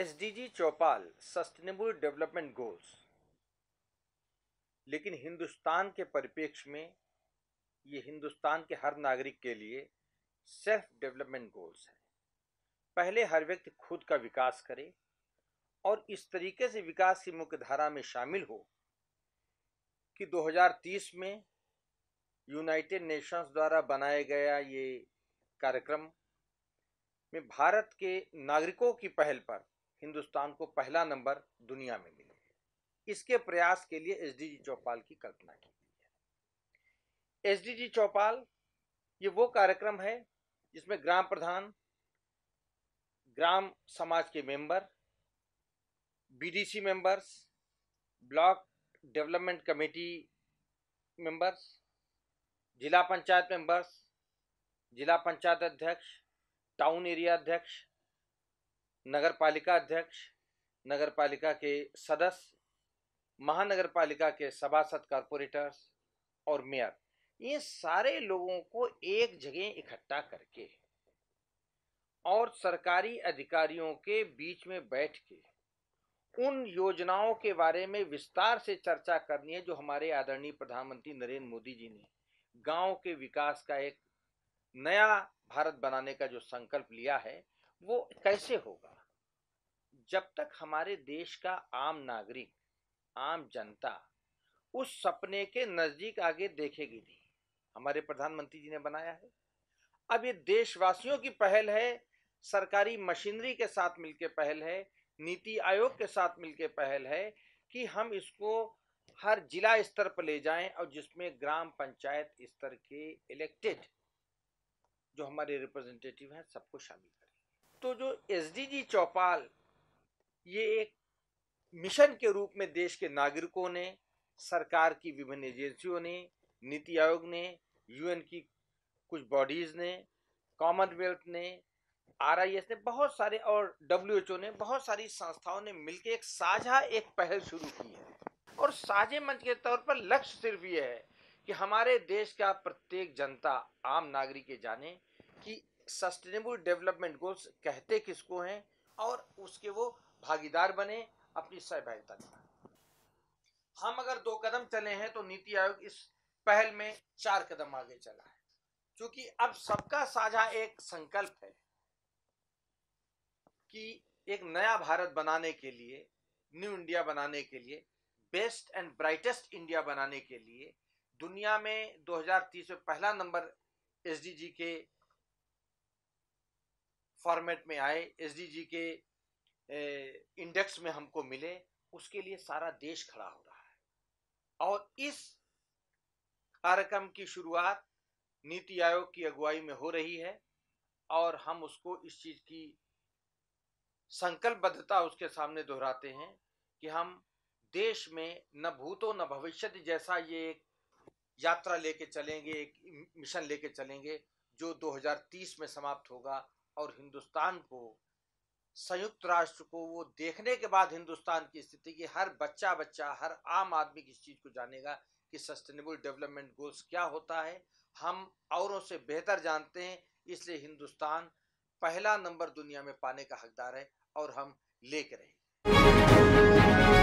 SDG चौपाल sustainable development goals लेकिन हिंदुस्तान के परिप्रेक्ष्य में ये हिंदुस्तान के हर नागरिक के लिए सेल्फ डेवलपमेंट गोल्स हैं पहले हर व्यक्ति खुद का विकास करे और इस तरीके से विकास की मुख्यधारा में शामिल हो कि 2030 में यूनाइटेड नेशंस द्वारा बनाया गया ये कार्यक्रम में भारत के नागरिकों की पहल पर हिंदुस्तान को पहला नंबर दुनिया में मिले इसके प्रयास के लिए एसडीजी चौपाल की कल्पना की गई है एसडीजी चौपाल ये वो कार्यक्रम है जिसमें ग्राम प्रधान ग्राम समाज के member BDC members block development committee members जिला पंचायत मेंबर्स जिला पंचायत अध्यक्ष टाउन एरिया अध्यक्ष नगर पालिका अध्यक्ष नगर पालिका के सदस्य महानगर पालिका के सभासद कॉरपोरेटर्स और मेयर ये सारे लोगों को एक जगह इकट्ठा करके और सरकारी अधिकारियों के बीच में बैठ के उन योजनाओं के बारे में विस्तार से चर्चा करनी है जो हमारे आदरणीय प्रधानमंत्री नरेंद्र मोदी जी ने गांव के विकास का एक नया भारत बनाने का जो संकल्प लिया है वो कैसे होगा जब तक हमारे देश का आम नागरिक आम जनता उस सपने के नज़दीक आगे देखेगी नहीं हमारे प्रधानमंत्री जी ने बनाया है अब ये देशवासियों की पहल है सरकारी मशीनरी के साथ मिलकर पहल है नीति आयोग के साथ मिलकर पहल है कि हम इसको हर जिला स्तर पर ले जाएं और जिसमें ग्राम पंचायत स्तर के इलेक्टेड जो हमारे रिप्रेजेंटेटिव हैं सबको शामिल करें तो जो एसडीजी चौपाल ये एक मिशन के रूप में देश के नागरिकों ने सरकार की विभिन्न एजेंसियों ने नीति आयोग ने यूएन की कुछ बॉडीज़ ने कॉमनवेल्थ ने आरआईएस ने बहुत सारे और डब्ल्यूएचओ ने बहुत सारी संस्थाओं ने मिलकर एक साझा एक पहल शुरू की है और साझे मंच के तौर पर लक्ष्य सिर्फ ये है कि हमारे देश का प्रत्येक जनता आम नागरिक जाने कि सस्टेनेबल डेवलपमेंट गोल्स कहते किसको हैं और उसके वो भागीदार बने अपनी सहभागिता हम अगर दो कदम चले हैं तो नीति आयोग इस पहल में चार कदम आगे चला है क्योंकि अब सबका साझा एक संकल्प है कि एक नया भारत बनाने के लिए न्यू इंडिया बनाने के लिए बेस्ट एंड ब्राइटेस्ट इंडिया बनाने के लिए दुनिया में 2030 में पहला नंबर एस के फॉर्मेट में आए एस के इंडेक्स में हमको मिले उसके लिए सारा देश खड़ा हो रहा है और इस कार्यक्रम की शुरुआत नीति आयोग की अगुवाई में हो रही है और हम उसको इस चीज़ की संकल्पबद्धता उसके सामने दोहराते हैं कि हम देश में न भूतो न भविष्य जैसा ये एक यात्रा लेके चलेंगे एक मिशन लेके चलेंगे जो 2030 में समाप्त होगा और हिंदुस्तान को संयुक्त राष्ट्र को वो देखने के बाद हिंदुस्तान की स्थिति की हर बच्चा बच्चा हर आम आदमी इस चीज़ को जानेगा कि सस्टेनेबल डेवलपमेंट गोल्स क्या होता है हम औरों से बेहतर जानते हैं इसलिए हिंदुस्तान पहला नंबर दुनिया में पाने का हकदार है और हम लेके रहे